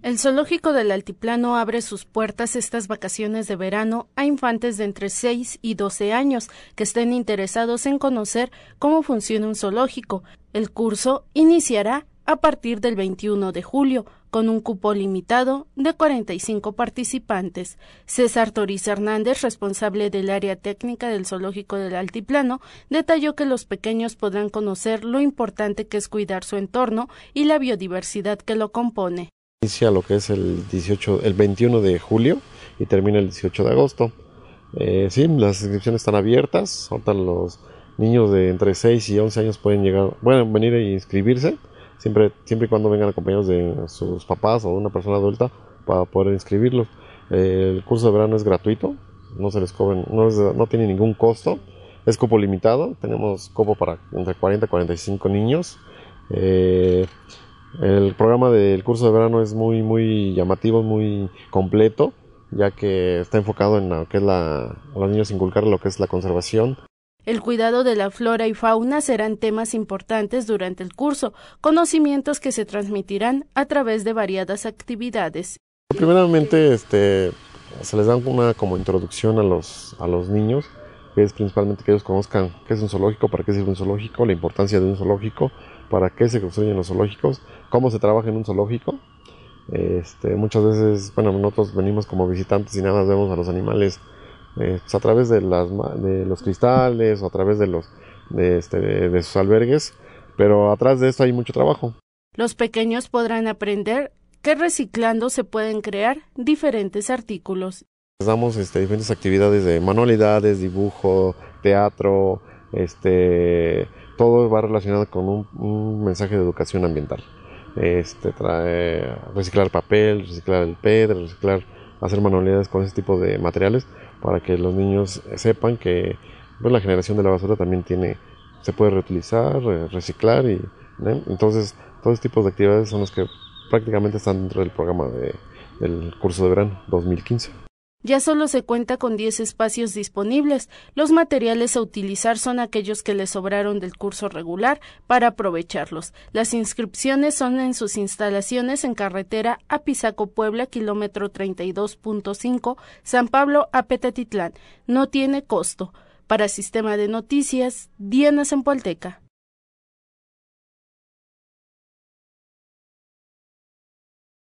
El zoológico del Altiplano abre sus puertas estas vacaciones de verano a infantes de entre 6 y 12 años que estén interesados en conocer cómo funciona un zoológico. El curso iniciará a partir del 21 de julio con un cupo limitado de 45 participantes. César Toriz Hernández, responsable del área técnica del Zoológico del Altiplano, detalló que los pequeños podrán conocer lo importante que es cuidar su entorno y la biodiversidad que lo compone. Inicia lo que es el 18, el 21 de julio y termina el 18 de agosto. Eh, sí, las inscripciones están abiertas. Ahorita los niños de entre 6 y 11 años pueden llegar, pueden venir a e inscribirse, siempre, siempre y cuando vengan acompañados de sus papás o de una persona adulta para poder inscribirlos. Eh, el curso de verano es gratuito, no se les cobren, no, tiene ningún costo. Es cupo limitado, tenemos cupo para entre 40 y 45 niños. Eh, el programa del curso de verano es muy, muy llamativo, muy completo, ya que está enfocado en lo que es la, a los niños inculcar lo que es la conservación. El cuidado de la flora y fauna serán temas importantes durante el curso, conocimientos que se transmitirán a través de variadas actividades. Primeramente, este, se les da una como introducción a los, a los niños, que es principalmente que ellos conozcan qué es un zoológico, para qué sirve un zoológico, la importancia de un zoológico, para qué se construyen los zoológicos, cómo se trabaja en un zoológico. Este, muchas veces, bueno, nosotros venimos como visitantes y nada más vemos a los animales eh, pues, a través de, los cristales o a través de, los, este, de, sus albergues, pero atrás de esto hay mucho trabajo. Los pequeños podrán aprender que reciclando se pueden crear diferentes artículos. Damos este, diferentes actividades de manualidades, dibujo, teatro, este, todo va relacionado con un, mensaje de educación ambiental. Este trae reciclar papel, reciclar el pedro, reciclar, hacer manualidades con ese tipo de materiales para que los niños sepan que pues, la generación de la basura también tiene, se puede reutilizar, reciclar y entonces todos tipos de actividades son los que prácticamente están dentro del programa del curso de verano 2015. Ya solo se cuenta con 10 espacios disponibles. Los materiales a utilizar son aquellos que le sobraron del curso regular para aprovecharlos. Las inscripciones son en sus instalaciones en carretera a Pizaco, Puebla, kilómetro 32.5, San Pablo a Petatitlán. No tiene costo. Para Sistema de Noticias, Diana Polteca.